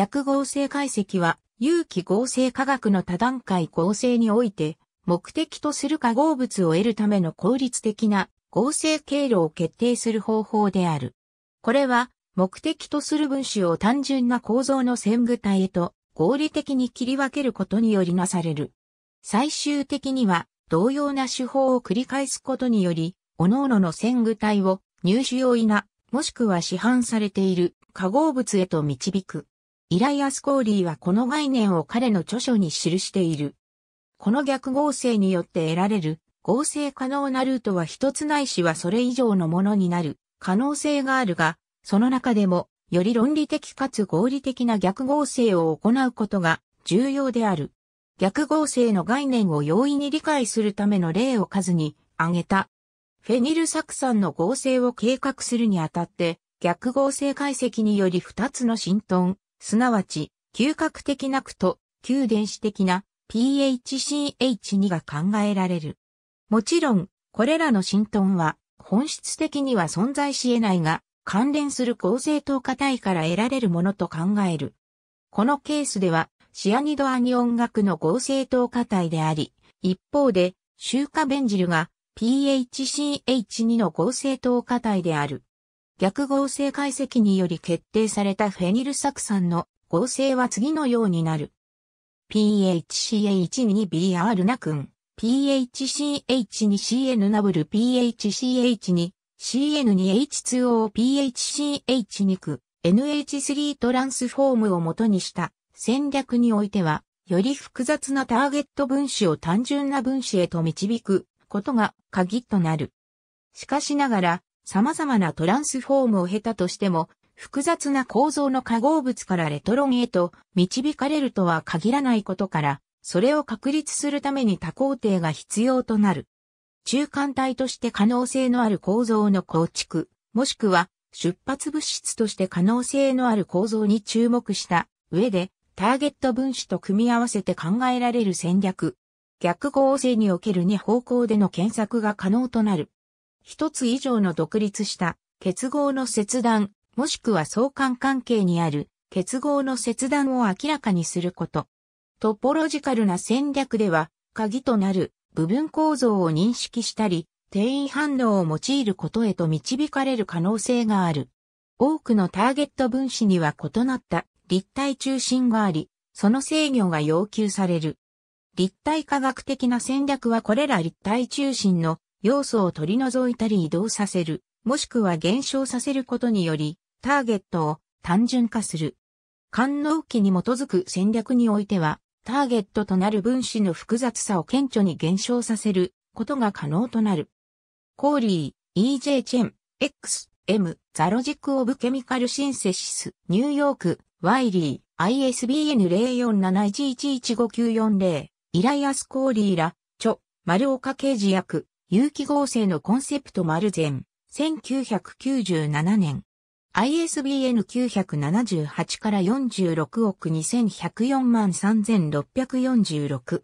逆合成解析は、有機合成化学の多段階合成において、目的とする化合物を得るための効率的な合成経路を決定する方法である。これは、目的とする分子を単純な構造の線具体へと合理的に切り分けることによりなされる。最終的には、同様な手法を繰り返すことにより、各々の線具体を入手用稲、な、もしくは市販されている化合物へと導く。イライアス・コーリーはこの概念を彼の著書に記している。この逆合成によって得られる合成可能なルートは一つないしはそれ以上のものになる可能性があるが、その中でもより論理的かつ合理的な逆合成を行うことが重要である。逆合成の概念を容易に理解するための例を数に挙げた。フェニル酢酸の合成を計画するにあたって、逆合成解析により2つの浸透すなわち、嗅覚的なくと、旧電子的な PHCH2 が考えられる。もちろん、これらの浸透は、本質的には存在し得ないが、関連する構成等化体から得られるものと考える。このケースでは、シアニドアニオン学の合成等化体であり、一方で、シューカベンジルが PHCH2 の合成等化体である。逆合成解析により決定されたフェニル酢酸の合成は次のようになる。PHCH2BR ナ群、PHCH2CN ル PHCH2、CN2H2O、PHCH2 区、NH3 トランスフォームを元にした戦略においては、より複雑なターゲット分子を単純な分子へと導くことが鍵となる。しかしながら、様々なトランスフォームを経たとしても、複雑な構造の化合物からレトロンへと導かれるとは限らないことから、それを確立するために多工程が必要となる。中間体として可能性のある構造の構築、もしくは出発物質として可能性のある構造に注目した上で、ターゲット分子と組み合わせて考えられる戦略。逆合成における2方向での検索が可能となる。一つ以上の独立した結合の切断、もしくは相関関係にある結合の切断を明らかにすること。トポロジカルな戦略では、鍵となる部分構造を認識したり、定位反応を用いることへと導かれる可能性がある。多くのターゲット分子には異なった立体中心があり、その制御が要求される。立体科学的な戦略はこれら立体中心の要素を取り除いたり移動させる、もしくは減少させることにより、ターゲットを単純化する。官能機に基づく戦略においては、ターゲットとなる分子の複雑さを顕著に減少させることが可能となる。コーリー、E.J. チェン、X、M、ザロジック・オブ・ケミカル・シンセシス、ニューヨーク、ワイリー、ISBN 0471115940、イライアス・コーリーら、著、丸岡刑事役、有機合成のコンセプト丸善、1997年。ISBN 978から46億2104万3646。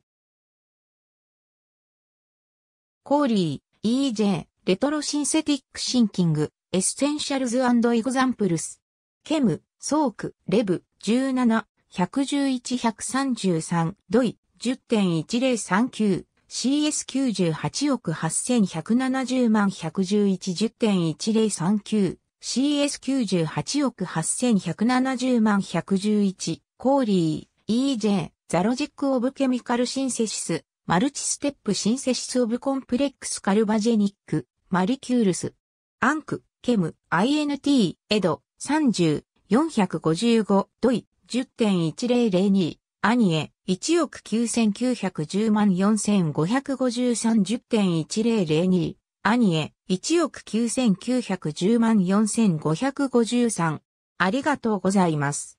コーリー、EJ、レトロシンセティックシンキング、エッセンシャルズエグザンプルス。ケム、ソーク、レブ、17、111、133、ドイ、10.1039。CS98 億8170万11110.1039 CS98 億8170万111コーリー EJ ザロジックオブケミカルシンセシスマルチステップシンセシスオブコンプレックスカルバジェニックマリキュールスアンクケム INT エド30 455ドイ10.1002アニエ1億9910万4553 10.1002兄へ、1億9910万4553ありがとうございます。